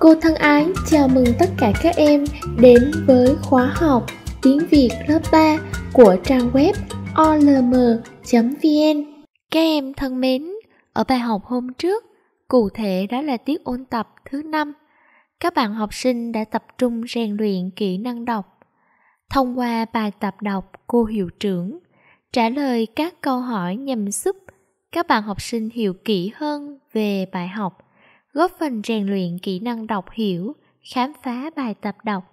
Cô thân ái chào mừng tất cả các em đến với khóa học tiếng Việt lớp 3 của trang web olm.vn. Các em thân mến, ở bài học hôm trước, cụ thể đó là tiết ôn tập thứ 5, các bạn học sinh đã tập trung rèn luyện kỹ năng đọc. Thông qua bài tập đọc cô hiệu trưởng trả lời các câu hỏi nhằm giúp các bạn học sinh hiểu kỹ hơn về bài học góp phần rèn luyện kỹ năng đọc hiểu, khám phá bài tập đọc.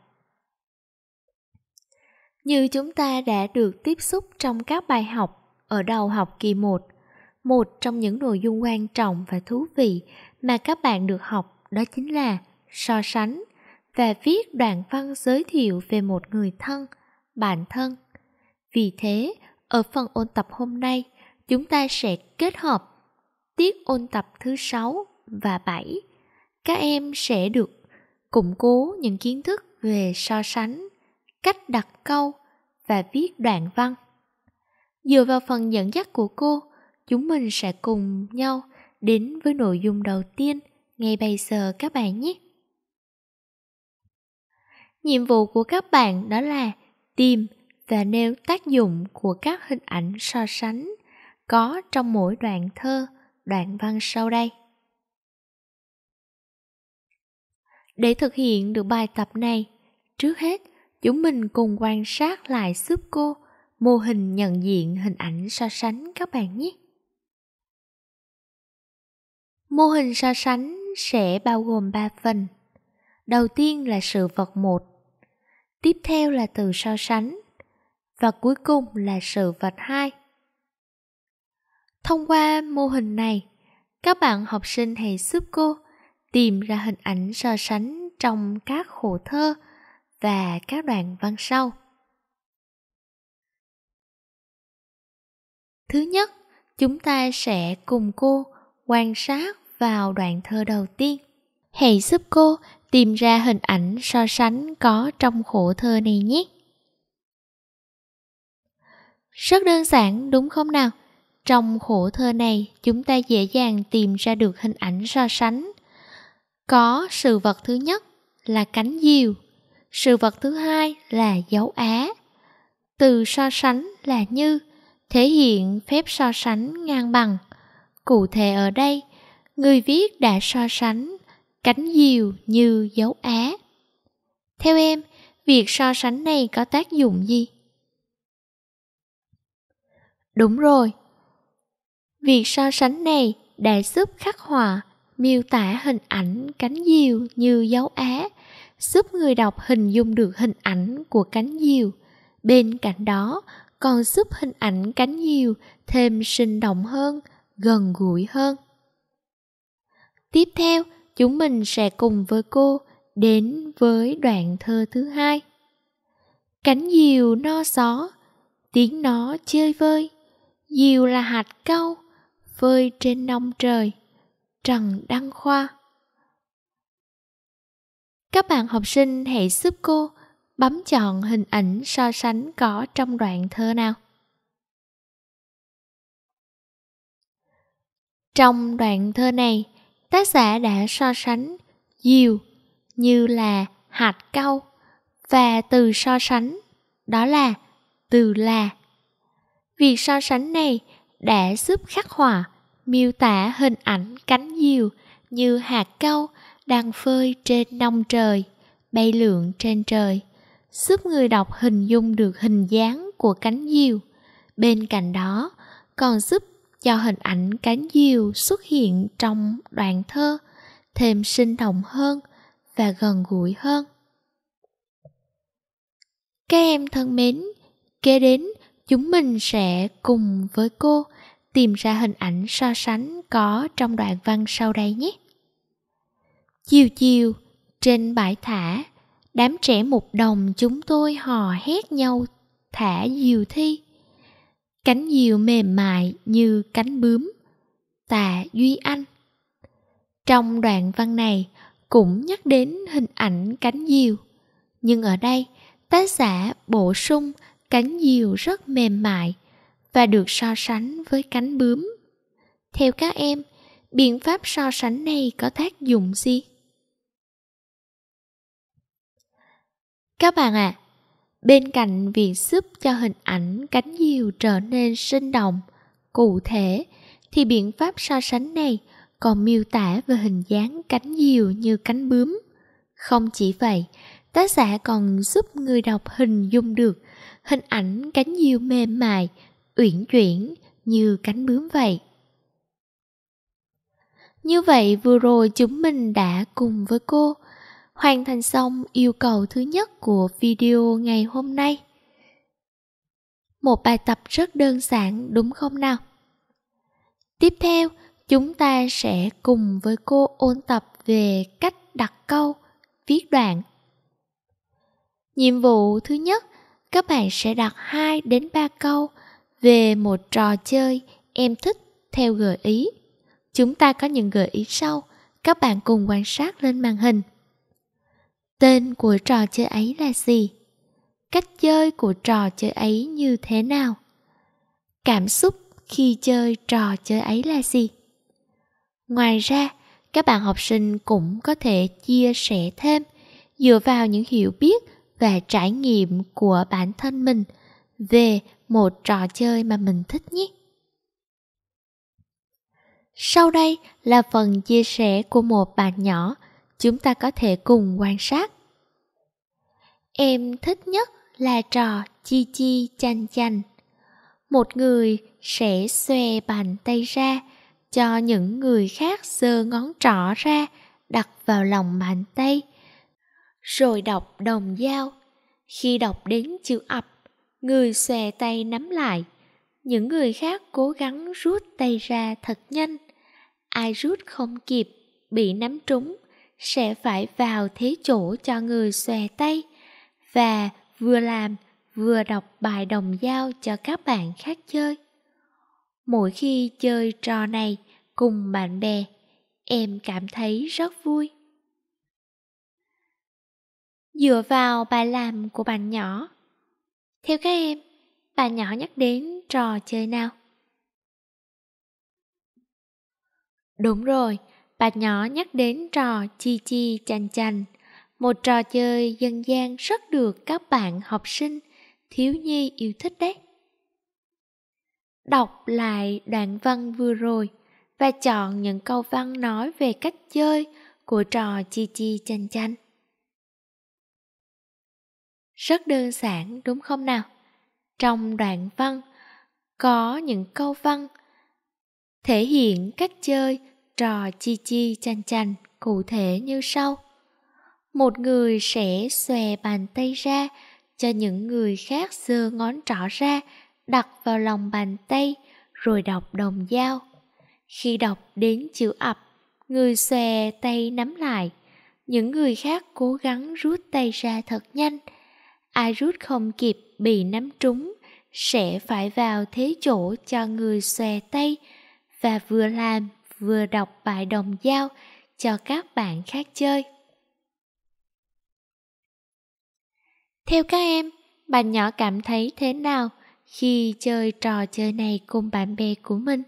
Như chúng ta đã được tiếp xúc trong các bài học ở đầu học kỳ 1, một trong những nội dung quan trọng và thú vị mà các bạn được học đó chính là so sánh và viết đoạn văn giới thiệu về một người thân, bản thân. Vì thế, ở phần ôn tập hôm nay, chúng ta sẽ kết hợp tiết ôn tập thứ 6 và 7, các em sẽ được củng cố những kiến thức về so sánh, cách đặt câu và viết đoạn văn. Dựa vào phần dẫn dắt của cô, chúng mình sẽ cùng nhau đến với nội dung đầu tiên ngay bây giờ các bạn nhé. Nhiệm vụ của các bạn đó là tìm và nêu tác dụng của các hình ảnh so sánh có trong mỗi đoạn thơ, đoạn văn sau đây. Để thực hiện được bài tập này, trước hết chúng mình cùng quan sát lại giúp cô mô hình nhận diện hình ảnh so sánh các bạn nhé. Mô hình so sánh sẽ bao gồm 3 phần. Đầu tiên là sự vật một, tiếp theo là từ so sánh và cuối cùng là sự vật hai. Thông qua mô hình này, các bạn học sinh hãy giúp cô tìm ra hình ảnh so sánh trong các khổ thơ và các đoạn văn sau. Thứ nhất, chúng ta sẽ cùng cô quan sát vào đoạn thơ đầu tiên. Hãy giúp cô tìm ra hình ảnh so sánh có trong khổ thơ này nhé. Rất đơn giản đúng không nào? Trong khổ thơ này, chúng ta dễ dàng tìm ra được hình ảnh so sánh có sự vật thứ nhất là cánh diều, sự vật thứ hai là dấu á. Từ so sánh là như, thể hiện phép so sánh ngang bằng. Cụ thể ở đây, người viết đã so sánh cánh diều như dấu á. Theo em, việc so sánh này có tác dụng gì? Đúng rồi. Việc so sánh này đã giúp khắc họa miêu tả hình ảnh cánh diều như dấu á, giúp người đọc hình dung được hình ảnh của cánh diều. Bên cạnh đó, còn giúp hình ảnh cánh diều thêm sinh động hơn, gần gũi hơn. Tiếp theo, chúng mình sẽ cùng với cô đến với đoạn thơ thứ hai. Cánh diều no gió, tiếng nó chơi vơi, diều là hạt câu, phơi trên nông trời. Trần Đăng Khoa. Các bạn học sinh hãy giúp cô bấm chọn hình ảnh so sánh có trong đoạn thơ nào. Trong đoạn thơ này, tác giả đã so sánh diều như là hạt cau và từ so sánh đó là từ là. Việc so sánh này đã giúp khắc họa miêu tả hình ảnh cánh diều như hạt cau đang phơi trên nông trời, bay lượn trên trời, giúp người đọc hình dung được hình dáng của cánh diều. Bên cạnh đó, còn giúp cho hình ảnh cánh diều xuất hiện trong đoạn thơ thêm sinh động hơn và gần gũi hơn. Các em thân mến, kế đến chúng mình sẽ cùng với cô tìm ra hình ảnh so sánh có trong đoạn văn sau đây nhé. Chiều chiều, trên bãi thả, đám trẻ một đồng chúng tôi hò hét nhau thả diều thi. Cánh diều mềm mại như cánh bướm, tà Duy Anh. Trong đoạn văn này cũng nhắc đến hình ảnh cánh diều, nhưng ở đây tác giả bổ sung cánh diều rất mềm mại – và được so sánh với cánh bướm theo các em biện pháp so sánh này có tác dụng gì các bạn ạ à, bên cạnh việc giúp cho hình ảnh cánh diều trở nên sinh động cụ thể thì biện pháp so sánh này còn miêu tả về hình dáng cánh diều như cánh bướm không chỉ vậy tác giả còn giúp người đọc hình dung được hình ảnh cánh diều mềm mại uyển chuyển như cánh bướm vậy. Như vậy vừa rồi chúng mình đã cùng với cô hoàn thành xong yêu cầu thứ nhất của video ngày hôm nay. Một bài tập rất đơn giản đúng không nào? Tiếp theo, chúng ta sẽ cùng với cô ôn tập về cách đặt câu, viết đoạn. Nhiệm vụ thứ nhất, các bạn sẽ đặt 2 đến 3 câu về một trò chơi em thích theo gợi ý. Chúng ta có những gợi ý sau, các bạn cùng quan sát lên màn hình. Tên của trò chơi ấy là gì? Cách chơi của trò chơi ấy như thế nào? Cảm xúc khi chơi trò chơi ấy là gì? Ngoài ra, các bạn học sinh cũng có thể chia sẻ thêm dựa vào những hiểu biết và trải nghiệm của bản thân mình về một trò chơi mà mình thích nhé. Sau đây là phần chia sẻ của một bạn nhỏ, chúng ta có thể cùng quan sát. Em thích nhất là trò chi chi chanh chanh. Một người sẽ xòe bàn tay ra cho những người khác giơ ngón trỏ ra đặt vào lòng bàn tay rồi đọc đồng dao khi đọc đến chữ ập người xòe tay nắm lại những người khác cố gắng rút tay ra thật nhanh ai rút không kịp bị nắm trúng sẽ phải vào thế chỗ cho người xòe tay và vừa làm vừa đọc bài đồng dao cho các bạn khác chơi mỗi khi chơi trò này cùng bạn bè em cảm thấy rất vui dựa vào bài làm của bạn nhỏ theo các em, bà nhỏ nhắc đến trò chơi nào? Đúng rồi, bà nhỏ nhắc đến trò chi chi chanh chanh, một trò chơi dân gian rất được các bạn học sinh, thiếu nhi yêu thích đấy. Đọc lại đoạn văn vừa rồi và chọn những câu văn nói về cách chơi của trò chi chi chanh chanh. Rất đơn giản đúng không nào? Trong đoạn văn có những câu văn thể hiện cách chơi trò chi chi chanh chanh cụ thể như sau. Một người sẽ xòe bàn tay ra cho những người khác giơ ngón trỏ ra đặt vào lòng bàn tay rồi đọc đồng dao. Khi đọc đến chữ ập, người xòe tay nắm lại. Những người khác cố gắng rút tay ra thật nhanh – ai rút không kịp bị nắm trúng sẽ phải vào thế chỗ cho người xòe tay và vừa làm vừa đọc bài đồng dao cho các bạn khác chơi. Theo các em, bạn nhỏ cảm thấy thế nào khi chơi trò chơi này cùng bạn bè của mình?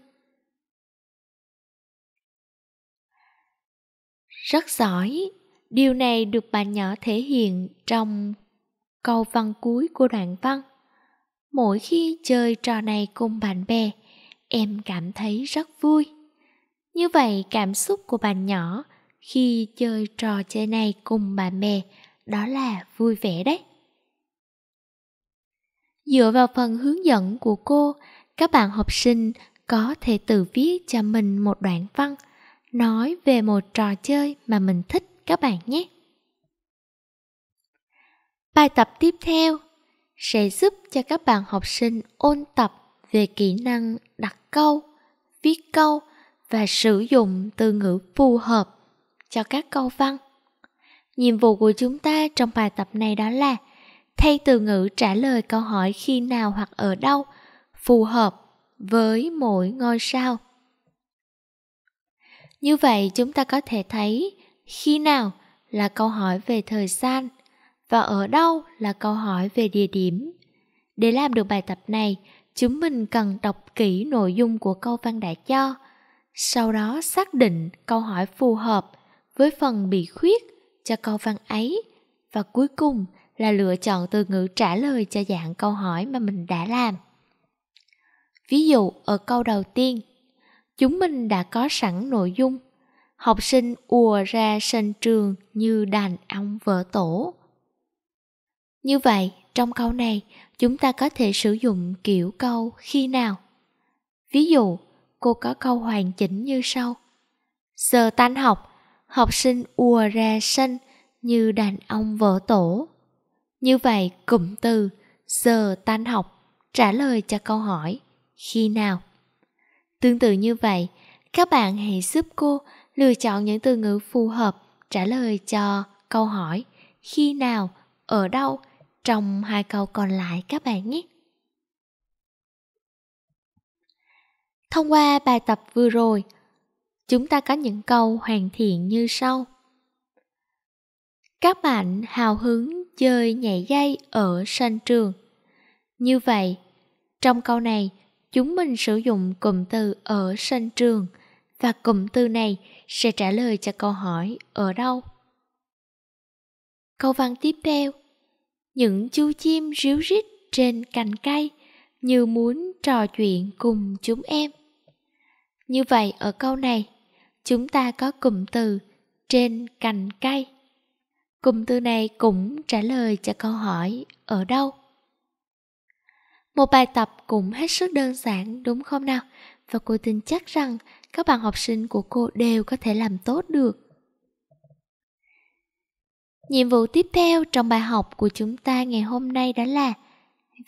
Rất giỏi, điều này được bạn nhỏ thể hiện trong câu văn cuối của đoạn văn. Mỗi khi chơi trò này cùng bạn bè, em cảm thấy rất vui. Như vậy cảm xúc của bạn nhỏ khi chơi trò chơi này cùng bạn bè đó là vui vẻ đấy. Dựa vào phần hướng dẫn của cô, các bạn học sinh có thể tự viết cho mình một đoạn văn nói về một trò chơi mà mình thích các bạn nhé. Bài tập tiếp theo sẽ giúp cho các bạn học sinh ôn tập về kỹ năng đặt câu, viết câu và sử dụng từ ngữ phù hợp cho các câu văn. Nhiệm vụ của chúng ta trong bài tập này đó là thay từ ngữ trả lời câu hỏi khi nào hoặc ở đâu phù hợp với mỗi ngôi sao. Như vậy chúng ta có thể thấy khi nào là câu hỏi về thời gian, và ở đâu là câu hỏi về địa điểm. Để làm được bài tập này, chúng mình cần đọc kỹ nội dung của câu văn đã cho, sau đó xác định câu hỏi phù hợp với phần bị khuyết cho câu văn ấy và cuối cùng là lựa chọn từ ngữ trả lời cho dạng câu hỏi mà mình đã làm. Ví dụ ở câu đầu tiên, chúng mình đã có sẵn nội dung học sinh ùa ra sân trường như đàn ong vỡ tổ như vậy, trong câu này, chúng ta có thể sử dụng kiểu câu khi nào. Ví dụ, cô có câu hoàn chỉnh như sau. Giờ tan học, học sinh ùa ra sân như đàn ông vỡ tổ. Như vậy, cụm từ giờ tan học trả lời cho câu hỏi khi nào. Tương tự như vậy, các bạn hãy giúp cô lựa chọn những từ ngữ phù hợp trả lời cho câu hỏi khi nào, ở đâu trong hai câu còn lại các bạn nhé. Thông qua bài tập vừa rồi, chúng ta có những câu hoàn thiện như sau. Các bạn hào hứng chơi nhảy dây ở sân trường. Như vậy, trong câu này, chúng mình sử dụng cụm từ ở sân trường và cụm từ này sẽ trả lời cho câu hỏi ở đâu. Câu văn tiếp theo những chú chim ríu rít trên cành cây như muốn trò chuyện cùng chúng em như vậy ở câu này chúng ta có cụm từ trên cành cây cụm từ này cũng trả lời cho câu hỏi ở đâu một bài tập cũng hết sức đơn giản đúng không nào và cô tin chắc rằng các bạn học sinh của cô đều có thể làm tốt được Nhiệm vụ tiếp theo trong bài học của chúng ta ngày hôm nay đó là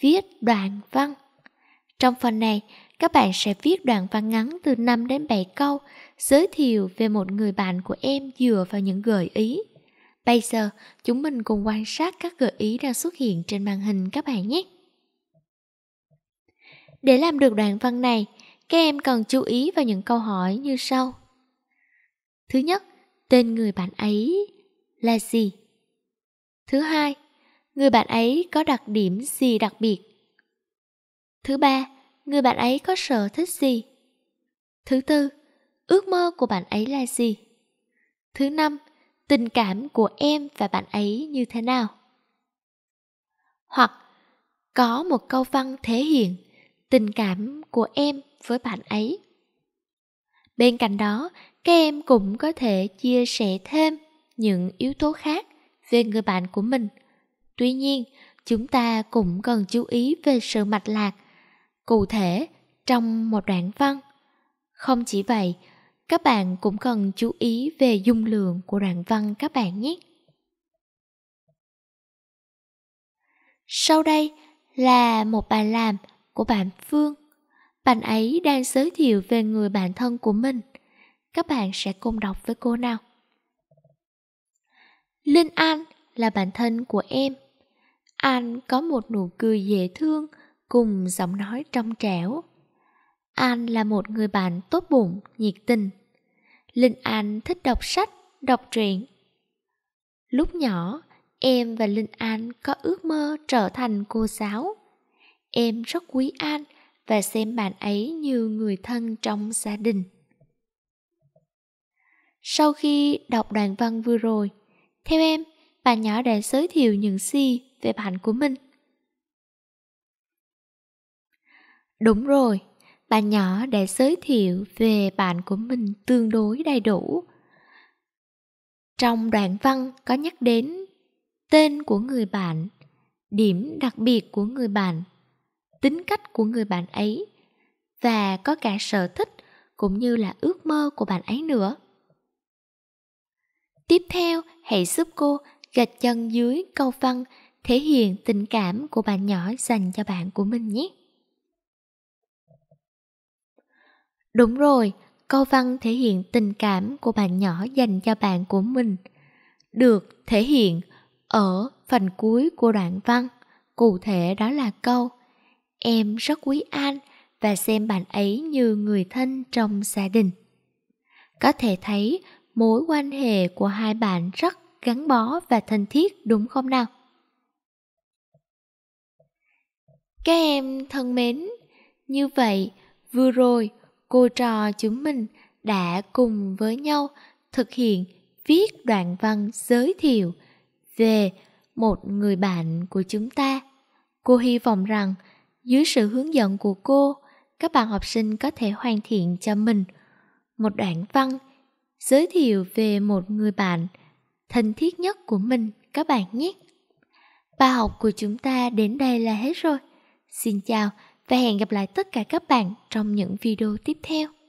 viết đoạn văn. Trong phần này, các bạn sẽ viết đoạn văn ngắn từ 5 đến 7 câu giới thiệu về một người bạn của em dựa vào những gợi ý. Bây giờ, chúng mình cùng quan sát các gợi ý đang xuất hiện trên màn hình các bạn nhé. Để làm được đoạn văn này, các em cần chú ý vào những câu hỏi như sau. Thứ nhất, tên người bạn ấy là gì? Thứ hai, người bạn ấy có đặc điểm gì đặc biệt? Thứ ba, người bạn ấy có sở thích gì? Thứ tư, ước mơ của bạn ấy là gì? Thứ năm, tình cảm của em và bạn ấy như thế nào? Hoặc có một câu văn thể hiện tình cảm của em với bạn ấy. Bên cạnh đó, các em cũng có thể chia sẻ thêm những yếu tố khác về người bạn của mình. Tuy nhiên, chúng ta cũng cần chú ý về sự mạch lạc, cụ thể trong một đoạn văn. Không chỉ vậy, các bạn cũng cần chú ý về dung lượng của đoạn văn các bạn nhé. Sau đây là một bài làm của bạn Phương. Bạn ấy đang giới thiệu về người bạn thân của mình. Các bạn sẽ cùng đọc với cô nào. Linh An là bạn thân của em. An có một nụ cười dễ thương cùng giọng nói trong trẻo. An là một người bạn tốt bụng, nhiệt tình. Linh An thích đọc sách, đọc truyện. Lúc nhỏ, em và Linh An có ước mơ trở thành cô giáo. Em rất quý An và xem bạn ấy như người thân trong gia đình. Sau khi đọc đoạn văn vừa rồi, theo em, bà nhỏ đã giới thiệu những gì về bạn của mình? Đúng rồi, bà nhỏ đã giới thiệu về bạn của mình tương đối đầy đủ. Trong đoạn văn có nhắc đến tên của người bạn, điểm đặc biệt của người bạn, tính cách của người bạn ấy và có cả sở thích cũng như là ước mơ của bạn ấy nữa. Tiếp theo, hãy giúp cô gạch chân dưới câu văn thể hiện tình cảm của bạn nhỏ dành cho bạn của mình nhé. Đúng rồi, câu văn thể hiện tình cảm của bạn nhỏ dành cho bạn của mình được thể hiện ở phần cuối của đoạn văn. Cụ thể đó là câu Em rất quý anh và xem bạn ấy như người thân trong gia đình. Có thể thấy mối quan hệ của hai bạn rất gắn bó và thân thiết đúng không nào? Các em thân mến, như vậy vừa rồi cô trò chúng mình đã cùng với nhau thực hiện viết đoạn văn giới thiệu về một người bạn của chúng ta. Cô hy vọng rằng dưới sự hướng dẫn của cô, các bạn học sinh có thể hoàn thiện cho mình một đoạn văn giới thiệu về một người bạn thân thiết nhất của mình các bạn nhé. Bài học của chúng ta đến đây là hết rồi. Xin chào và hẹn gặp lại tất cả các bạn trong những video tiếp theo.